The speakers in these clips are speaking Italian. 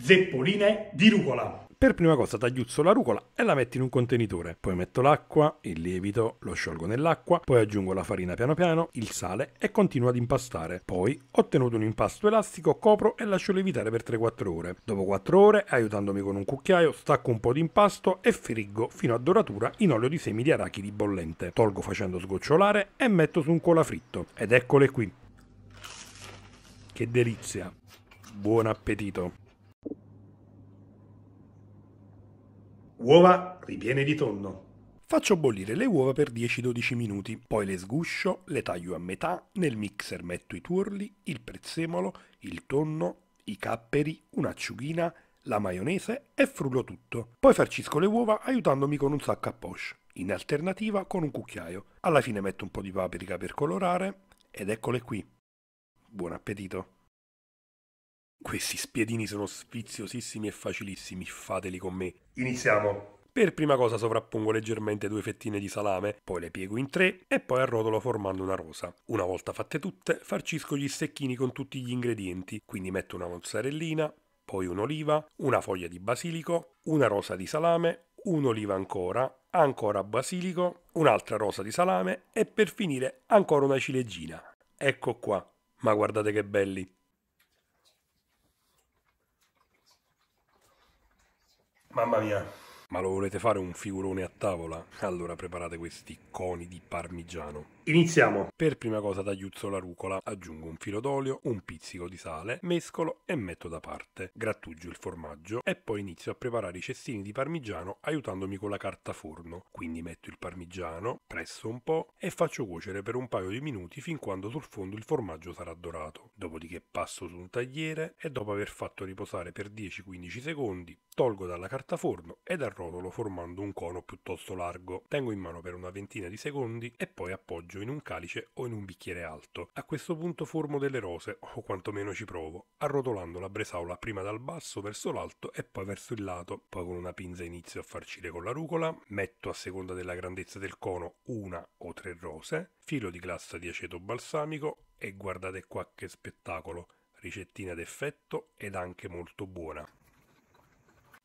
zeppoline di rucola. Per prima cosa tagliuzzo la rucola e la metto in un contenitore, poi metto l'acqua, il lievito, lo sciolgo nell'acqua, poi aggiungo la farina piano piano, il sale e continuo ad impastare. Poi, ottenuto un impasto elastico, copro e lascio lievitare per 3-4 ore. Dopo 4 ore, aiutandomi con un cucchiaio, stacco un po' di impasto e friggo fino a doratura in olio di semi di arachidi bollente. Tolgo facendo sgocciolare e metto su un colafritto. Ed eccole qui. Che delizia! Buon appetito! Uova ripiene di tonno. Faccio bollire le uova per 10-12 minuti, poi le sguscio, le taglio a metà, nel mixer metto i tuorli, il prezzemolo, il tonno, i capperi, un'acciughina, la maionese e frullo tutto. Poi farcisco le uova aiutandomi con un sacco a poche, in alternativa con un cucchiaio. Alla fine metto un po' di paprika per colorare ed eccole qui. Buon appetito! Questi spiedini sono sfiziosissimi e facilissimi, fateli con me. Iniziamo. Per prima cosa sovrappongo leggermente due fettine di salame, poi le piego in tre e poi arrotolo formando una rosa. Una volta fatte tutte, farcisco gli stecchini con tutti gli ingredienti, quindi metto una mozzarellina, poi un'oliva, una foglia di basilico, una rosa di salame, un'oliva ancora, ancora basilico, un'altra rosa di salame e per finire ancora una ciliegina. Ecco qua, ma guardate che belli! Mamma mia. Ma lo volete fare un figurone a tavola? Allora preparate questi coni di parmigiano. Iniziamo. Per prima cosa tagliuzzo la rucola, aggiungo un filo d'olio, un pizzico di sale, mescolo e metto da parte. Grattugio il formaggio e poi inizio a preparare i cestini di parmigiano aiutandomi con la carta forno. Quindi metto il parmigiano, presso un po' e faccio cuocere per un paio di minuti fin quando sul fondo il formaggio sarà dorato. Dopodiché passo su un tagliere e dopo aver fatto riposare per 10-15 secondi, tolgo dalla carta forno ed arrotolo formando un cono piuttosto largo. Tengo in mano per una ventina di secondi e poi appoggio in un calice o in un bicchiere alto. A questo punto formo delle rose, o quantomeno ci provo, arrotolando la bresaola prima dal basso verso l'alto e poi verso il lato. Poi con una pinza inizio a farcire con la rucola, metto a seconda della grandezza del cono una o tre rose, filo di glassa di aceto balsamico e guardate qua che spettacolo, ricettina d'effetto ed anche molto buona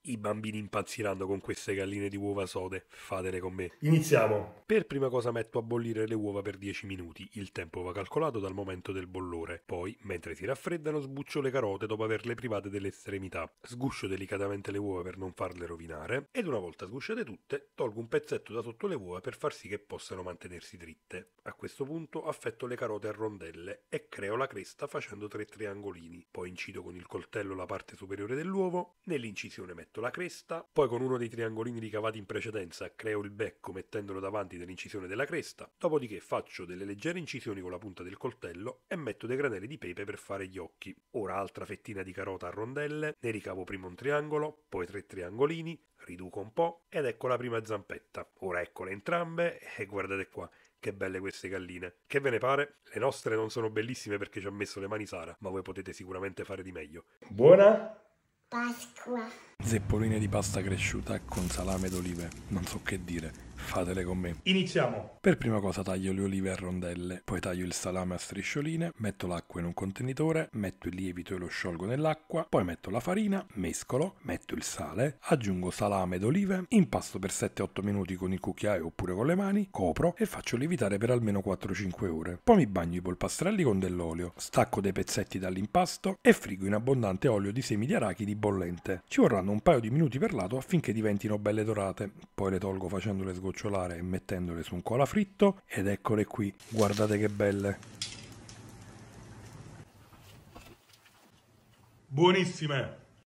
i bambini impazziranno con queste galline di uova sode. Fatele con me. Iniziamo. Per prima cosa metto a bollire le uova per 10 minuti. Il tempo va calcolato dal momento del bollore. Poi, mentre si raffreddano, sbuccio le carote dopo averle private delle estremità. Sguscio delicatamente le uova per non farle rovinare. Ed una volta sgusciate tutte, tolgo un pezzetto da sotto le uova per far sì che possano mantenersi dritte. A questo punto affetto le carote a rondelle e creo la cresta facendo tre triangolini. Poi incido con il coltello la parte superiore dell'uovo. Nell'incisione metto metto la cresta, poi con uno dei triangolini ricavati in precedenza creo il becco mettendolo davanti dell'incisione della cresta, dopodiché faccio delle leggere incisioni con la punta del coltello e metto dei granelli di pepe per fare gli occhi. Ora altra fettina di carota a rondelle, ne ricavo prima un triangolo, poi tre triangolini, riduco un po' ed ecco la prima zampetta. Ora eccole entrambe e guardate qua. Che belle queste galline. Che ve ne pare? Le nostre non sono bellissime perché ci ha messo le mani Sara, ma voi potete sicuramente fare di meglio. Buona Pasqua. Zeppoline di pasta cresciuta con salame d'olive, non so che dire fatele con me. Iniziamo! Per prima cosa taglio le olive a rondelle, poi taglio il salame a striscioline, metto l'acqua in un contenitore, metto il lievito e lo sciolgo nell'acqua, poi metto la farina, mescolo, metto il sale, aggiungo salame ed olive, impasto per 7-8 minuti con il cucchiaio oppure con le mani, copro e faccio lievitare per almeno 4-5 ore. Poi mi bagno i polpastrelli con dell'olio, stacco dei pezzetti dall'impasto e frigo in abbondante olio di semi di arachidi bollente. Ci vorranno un paio di minuti per lato affinché diventino belle dorate, poi le tolgo facendole sgocciolare sgocciolare e mettendole su un cola fritto ed eccole qui, guardate che belle. Buonissime!